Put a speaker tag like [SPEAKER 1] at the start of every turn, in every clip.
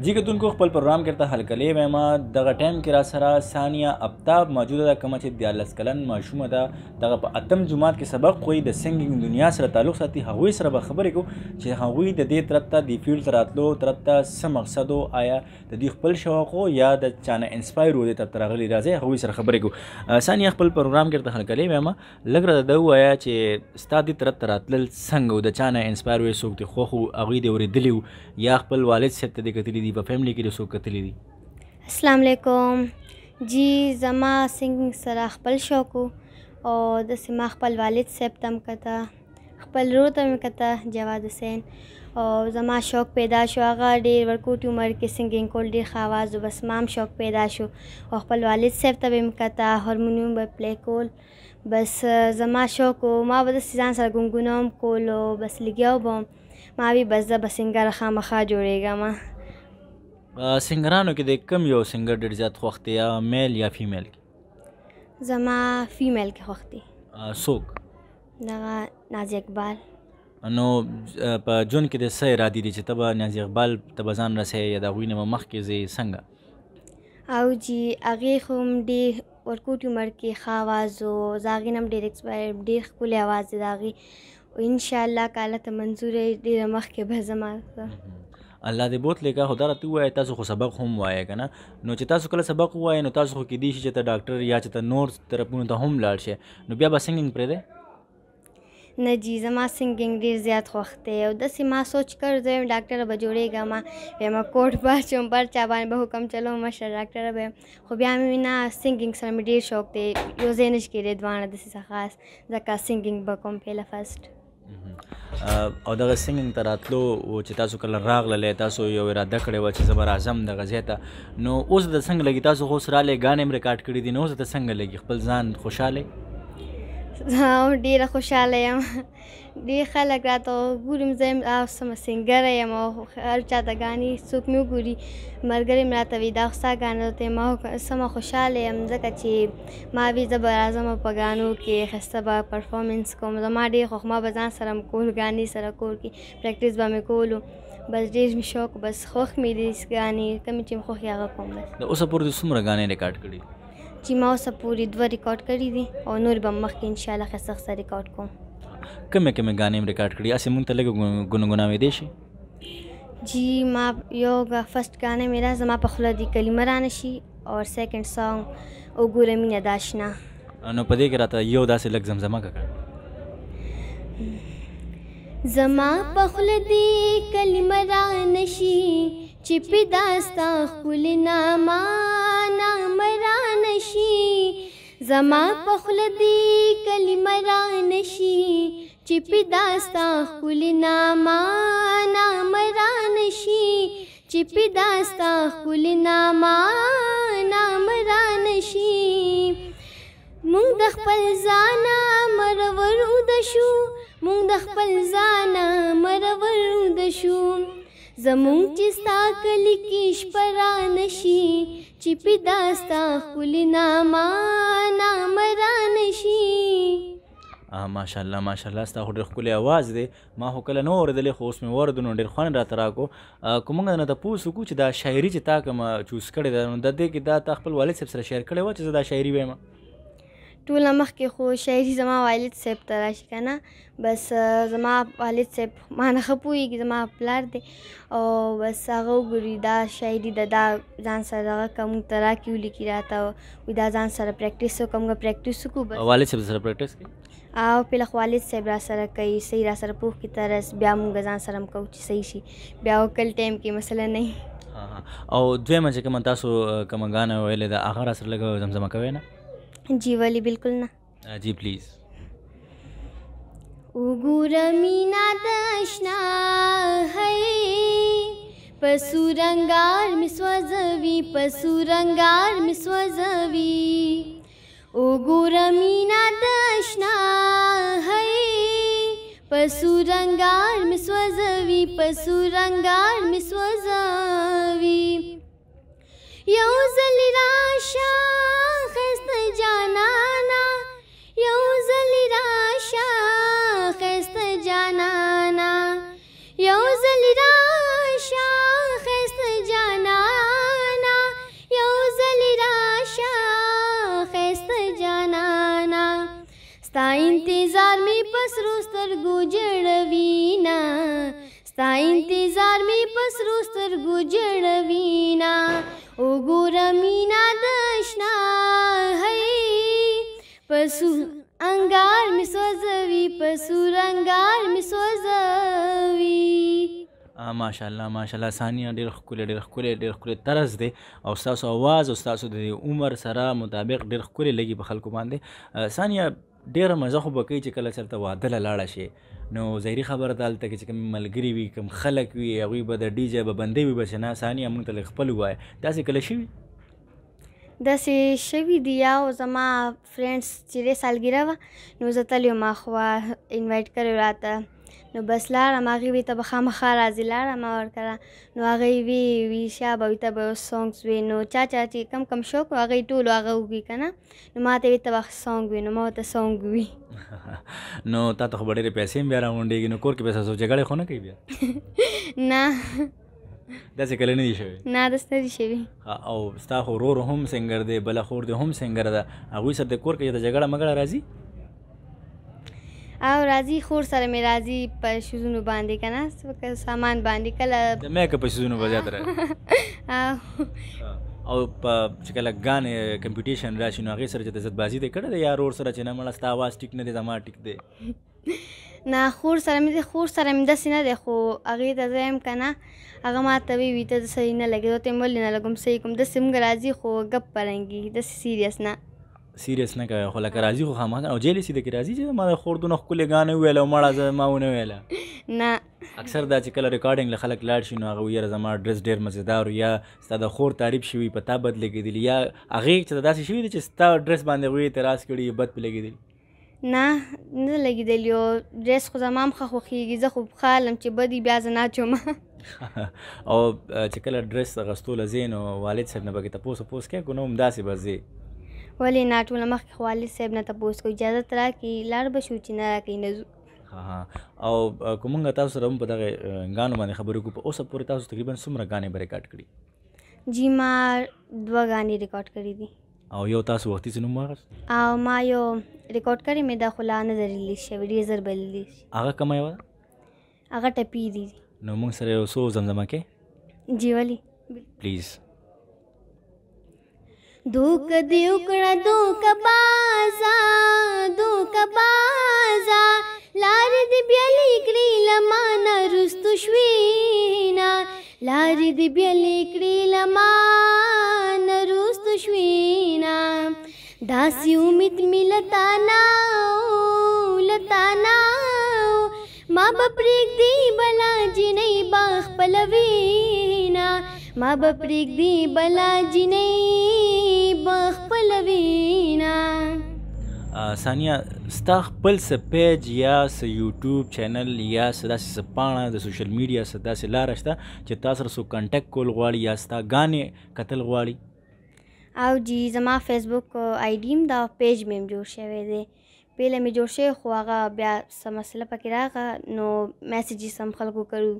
[SPEAKER 1] جی کتونکو خپل پروګرام کې ته حل کلې وایم دغه ټایم کې را سره ثانیه ابتاب موجوده ده کومه چې دیالس کلن ماشومه ده دغه په اتم جماعت کې سبق خوې د سنگینګ دنیا سره تعلق ساتي هغوی سره به خبرې کو چې هغوی د دې ترته د فیلډ راتلو ترته څه مقصد او آیا د دې خپل شوق یا د چانه انسپایر ودی تر ترغلي راځي هغوی سره خبرې کو ثانیه خپل پروګرام کې ته حل کلې وایم لګره ده وایا چې ستادي ترته راتلل څنګه د چانه انسپایر وې سوک دي خو هغوی دې ورې دلیو یا خپل والد سره دې کتلی کتلې دي په فیملی کې څوک کتلې دي
[SPEAKER 2] السلام علیکم جی زما سنگینګ سره خپل شوق او د سما خپل والد صاحب تم کته خپل ورو ته مې کته جواد حسین او زما شوق پیدا شو هغه ډیر ورکوټ عمر کې سنگینګ کول ډیر خواز بس مام شوق پیدا شو او خپل والد صاحب ته مې کته هارمونیم به پلی کول بس زما شوق و ما به داسې ځان سره ګونګونه هم کول او بس لګیا وم ما وی بس زه به سینګر خامخا جوړېږم
[SPEAKER 1] سنگرانو کې د کم یو سنگر ډېر زیات خوښ دی یا میل یا فیمیل کې
[SPEAKER 2] زما فیمیل کې خوښ دی څوک دغه نازیه اقبال
[SPEAKER 1] نو په جون کې د څه ارادې دي چې ته به نازیه اقبال ته به ځان رسوې یا د هغوی نه به مخکې ځې څنګه
[SPEAKER 2] او جی هغې خو هم ډېر ورکوټ عمر کې ښه آواز و د هغې نه هم ډېر اکسپایر ډېر ښکلی آواز دی د هغې ان شاء الله کاله ته منظور یې ډېره مخکې به زما
[SPEAKER 1] الله دې بوتلې کا خدای راته وایي تاسو خو سبق هم وایي کنه نو چې تاسو کله سبق وایي نو تاسو خو کې دی چې ته ډاکټر یا چې ته نور ترپونو ته هم لاړ شي نو بیا به سنگینګ پرې ده
[SPEAKER 2] نه جی زما سنگینګ ډیر زیات خوښ دی او داسې ما سوچ کړ زه ډاکټر به جوړېږم ما ما کوټ به چم بر چا باندې به حکم چلو مشر ډاکټر به خو بیا مې نه سنگینګ سره مې ډیر شوق دی یو ځای نشي کېدی دواړه داسې څه خاص ځکه سنگینګ به کوم پهله فسټ
[SPEAKER 1] او دغه سنگینګ ته راتلو او چې تاسو کله راغله تاسو یو اراده کړې و چې زبر اعظم دغه ځای ته نو اوس د څنګه لګي تاسو خو سره لې غانې م ریکارډ کړې دي نو اوس د څنګه لګي خپل ځان خوشاله
[SPEAKER 2] زه ډیره خوشاله یم ډیر خلک راته ګورم زه یم سمه سینګره یم او هر چا ته ګانې څوک مې وګوري ملګري مې راته وي دا خو ستا ګانه ته ما سمه خوشحاله یم ځکه چې ما وي زه به راځم په ګانو کې ښایسته به پرفارمنس کوم زما ډېر خوښ ما به ځان سره م کول ګانې سره کول کې پریکټیس به مې کولو بس ډېر مې شوق بس خوښ مې دي ګانې کمې چې م خوښ هغه کوم بس د
[SPEAKER 1] اوسه پورې څومره ګانې ریکارډ کړي
[SPEAKER 2] چې ما اوسه پورې دوه ریکارډ کړي دي او نور به مخکې ان شاء الله ښه ښه ریکارډ کوم
[SPEAKER 1] کومې کومې غانې ریکارډ کړي اسې مونږ ته لږ ګنګناوې دی شي
[SPEAKER 2] جی ما یو فرست گانے میرا زما په خوله دی کلمه رانشي اور سیکنډ سانګ او ګوره مینه
[SPEAKER 3] داشنا
[SPEAKER 1] نو په دې کې راته یو داسې لږ زمزمه کړه
[SPEAKER 3] زما په خوله دی کلمه رانشي چې په داستا خپل نامه نامه زما په خوله دې کلمه را نشي چې پیدا ستا خولی ناما نام را نشي چې پیدا ستا خولی ناما نام را نشي مونږ د خپل ځانه مرور د شو مونږ د خپل ځانه مرور د شو زمونږ چې ستا کلی کې شپرا نشي چې پیدا ستا خلی ناما نام را نشي
[SPEAKER 1] ماشاءالله ماشاءالله ستا خو ډېر ښکلی اواز دی ما خو کله نه اورېدلی خو اوس مې واورېدو نو ډېر خوند راته راکړو که موږ نه تپوس وکړو چې دا شاعري چې تا کومه چوز کړې ده نو د دې کې دا تا خپل والد صاحب سره شعر کړی وه چې زه دا شاعري ویمه
[SPEAKER 2] ټول مخکې خو شاعري زما والد صاحب ته راشي که نه بس زما والد صاحب ما نه ښه پوهېږي زما پلار دی او بس هغه وګوري دا شاعري ده دا ځان سره دغه که موږ ته راکړي ولیکي راته وایي دا ځان سره پریکټس وکړه موږ پریکټس وکړو
[SPEAKER 1] والد صاحب سره پریکټس کوي
[SPEAKER 2] او پله خو والد صاحب را سره کوي صحیح را سره پوښ کې ترس بیا موږ ځان سره هم کوو چې صحیح شي بیا کل ټایم کې مثلا نه
[SPEAKER 1] او دویمه چې کومه تاسو کومه غانه ویلې ده هغه را سره لږ زمزمه کوئ نه
[SPEAKER 3] जी वाली बिल्कुल ना जी प्लीज़ उगुरमीना तश्ना है पशुरंगार में स्वजवी पशुरंगार में स्वजवी उगुरमीना तश्ना है पशुरंगार में स्वजवी पशुरंगार में ستا انتظار می پسرو سترګو جړوینا ستا انتظار می پسرو سترګو جړوینا او ګور مینا دشنا هي پسو انګار می سوځوي پسو رنګار می سوځوي
[SPEAKER 1] ماشاءالله ماشاءالله ثانیه ډېر ښکلی ډېر ښکلی ډېر ښکلی طرز دی او ستاسو اواز او ستاسو د عمر سره مطابق ډېر ښکلی لګي په خلکو باندې ثانیه ډیره مزه خو به کوي چې کله چېرته واده له لاړه شي نو ظاهري خبره ده هلته کې چې کوم ملګري وي کوم خلک وي هغوی به د ډي جی به بندې وي بس نه ثانیه موږ ته لږ خپل ووایه داسې کله شوي
[SPEAKER 2] داسې شوي دي یو زما فرینډس چې دی سالګیره وه نو زه تللی وم خو انوایټ کړی راته نو بس لارم هغې وی ته به خامخا راځي لارم ورکړه نو هغې وی وی شابه وی ته به سونګس وی نو چا چا چې کم کم شوق و هغې ټولو هغه وکړي که نه نو ما ته وی ته به سونګ وي نو ما ورته سونګ وي
[SPEAKER 1] نو تا ته خو به ډېرې پیسې هم بیا راغونډېږي نو کور کې پیسه سو جګړې خو نه کوي بیا
[SPEAKER 2] نه
[SPEAKER 1] داسې کله نه دي شوي
[SPEAKER 2] نه داسې نه دي شوي
[SPEAKER 1] او ستا خو ورور هم سنګر دی بله خور دې هم سنګر ده هغوی سره د کور کې د جګړه مګړه راځي
[SPEAKER 2] او راځي خور سره مې راځي په شوزونو باندې کنه څه سامان باندې کله
[SPEAKER 1] د میک په شوزونو باندې
[SPEAKER 2] تر
[SPEAKER 1] او په چې کله غان کمپټیشن راشي نو هغه سره چې د عزت بازی دې کړه د یار اور سره چې نه مړه ستا आवाज ټیک نه دی زما ټیک دی
[SPEAKER 2] نه خور سره مې خور سره مې داسې نه دی خو هغه د زم کنه هغه ما ته وی وی ته صحیح نه لګي ته مول نه لګم صحیح کوم د سیم غراځي خو غپ پرنګي د سیریس نه
[SPEAKER 1] سیریس نه کوي خو لکه راځي خو خامخا او جیلې سیده کې راځي چې ما د خور دونه ښکلې غانې وویل او مړه زه ما ونه ویله
[SPEAKER 3] نه
[SPEAKER 1] اکثر دا چې کله ریکارډینګ له خلک لاړ شي نو هغه ویره زما ډرس ډیر مزیدار یا ستا د خور تعریف شوی په تا بد لګېدلی یا هغې چې داسې شوي دی چې ستا ډرس باندې هغوی اعتراض کړي بد پې لګېدلی
[SPEAKER 2] نه نه لګېدلی او ډرس خو زما هم ښه خوښېږي زه خو پښه هلم چې بد بیا زه ناچومه
[SPEAKER 1] او چې کله ډرس غستو لځې نو والد صاحب نه به کې تپوس پوس کوې که نه همداسې به ځې
[SPEAKER 2] ولې نه ټول مخکې خو والد صاحب نه تپوس کوي اجازه ترا کې لاړ به شو چې نه راکې نه ځو
[SPEAKER 1] او کومنګ تاسو سره په دغه غانو باندې خبرې کو په اوسه پورې تاسو تقریبا څومره غانې بره کټ کړی
[SPEAKER 2] جی ما دوه غانې ریکارډ کړې دي
[SPEAKER 1] او یو تاسو وختي سنوم واغس
[SPEAKER 2] او ما یو ریکارډ کړی مې د خلا نظر لیدلی شوی ډیزر بللی هغه کومه یو هغه ټپی دی
[SPEAKER 1] نو موږ سره یو سو زمزمه
[SPEAKER 2] کې جی ولی
[SPEAKER 1] پلیز
[SPEAKER 3] دوک دی وکړه دوک بازا دوک بازا لار دی بیا لیکړي لمانه رستو شوینا لار دی بیا لیکړي لمانه رستو شوینا داسې امید ملتا نه لتا نه ما بپریک دی بلا جنې باغ پلوینا ما به پرېږدي بلا جینۍ بخپله وینا
[SPEAKER 1] ثانیه ستا خپل څه پیج یا څه یوټیوب چینل یا څه داسې څه پاڼه د سوشل میډیا څه داسې لاره شته چې تا سره څوک کنټیکټ کول غواړي یا ستا ګانې کتل غواړي
[SPEAKER 2] او جی زما فیسبوک آی ډي هم دا پیج مې هم جوړ شوی دی پیله مې جوړ شوی خو هغه بیا څه مسله پکې راغله نو میسجې سم خلکو کړو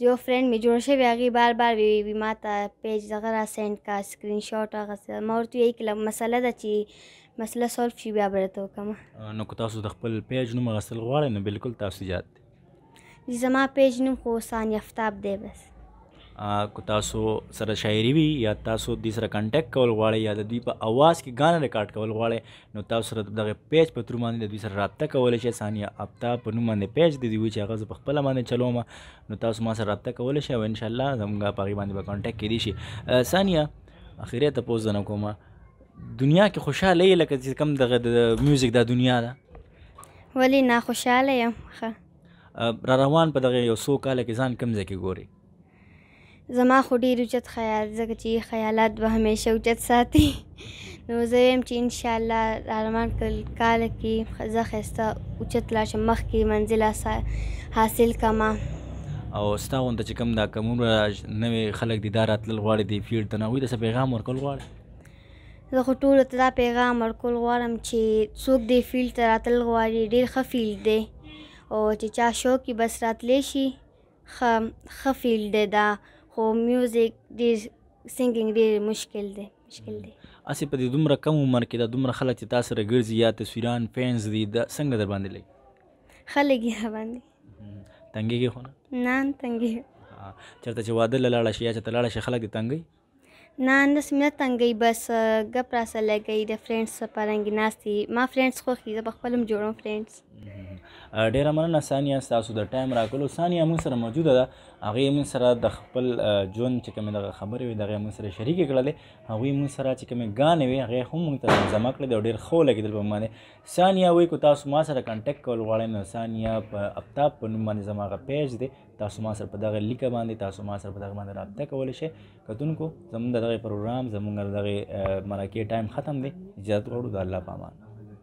[SPEAKER 2] یو فرند می جوړ شوی هغه بار بار وی وی ما ته پیج دغه را سند کا سکرین شاٹ هغه ما ورته یو کله مسله ده چې مسله سولف شي بیا برته وکم
[SPEAKER 1] نو کو تاسو د خپل پیج نوم غسل غواړئ نو بالکل تاسو یاد
[SPEAKER 2] دي زما پیج نوم خو سان یفتاب دی بس
[SPEAKER 1] تاسو سره شاعري وي یا تاسو د سره کانټیکټ کول غواړئ یا د دوی په اواز کې غانه ریکارډ کول غواړئ نو تاسو سره دغه پیج په تر باندې د دوی سره رابطه کولای شئ ثانیا افتاب په نوم باندې پیج د دوی چې هغه په خپل باندې چلوم نو تاسو ما سره رابطه کولای شئ او ان شاء الله زموږ په باندې به کانټیکټ کړئ شي ثانیا اخیره تاسو نه کومه دنیا کې خوشاله لکه چې کم د میوزیک د دنیا ده
[SPEAKER 2] ولی نه خوشاله یم
[SPEAKER 1] ښه را روان په دغه یو څو کاله کې ځان کم ځای کې ګوري
[SPEAKER 2] زما خو ډیر اوچت خیال ځکه چې خیالات به همیشه اوچت ساتي نو زه ویم چې انشاءالله ارمان کال کې زه ښایسته اوچت لاړ شم مخکې منزل حاصل کما
[SPEAKER 1] او ستا غوندې چې کوم دا کمونه نوې خلک دیدار راتلل غواړي د فیلډ ته نه وي د پیغام ورکول غواړي
[SPEAKER 2] زه خو ټولو ته دا پیغام ورکول غواړم چې څوک دې فیلډ ته راتلل غواړي ډېر ښه فیلډ دی او چې چا شوق کې بس راتلی شي ښه ښه فیلډ دی دا خو میوزیک ډیر سنگینګ ډیر مشکل دی مشکل دی
[SPEAKER 1] اسی په دې دومره کم عمر کې دا دومره خلک چې تاسو سره ګرځي یا تصویران فینز دي دا څنګه در باندې لګي
[SPEAKER 2] خلک یې باندې تنګي کې خو نه نه تنګي
[SPEAKER 1] چرته چې واده لاله شي یا چې تلاله شي خلک دي تنګي
[SPEAKER 2] نه نس مې تنګي بس ګپ را سره لګي د فرندز سپارنګ ناسي ما فرندز خو خې زه خپلم جوړم فرندز
[SPEAKER 1] ډیر مننه سانیا تاسو د ټایم راکولو سانیا موږ سره موجوده ده هغه موږ سره د خپل ژوند چې کوم دغه خبرې وي دغه موږ سره شریک کړلې هغه موږ سره چې کوم غانې وي هغه هم موږ ته زما کړل د ډیر خو لګیدل په باندې ثانیا وي کو تاسو ما سره کانټیکټ کول غواړئ نو ثانیا په اپتاب په نوم باندې زما غ پیج دی تاسو ما سره په دغه لیک باندې تاسو ما سره په دغه باندې رابطه کول شئ کتونکو زموږ دغه پروګرام زموږ دغه مرکه ټایم ختم دی اجازه غواړو د الله پامان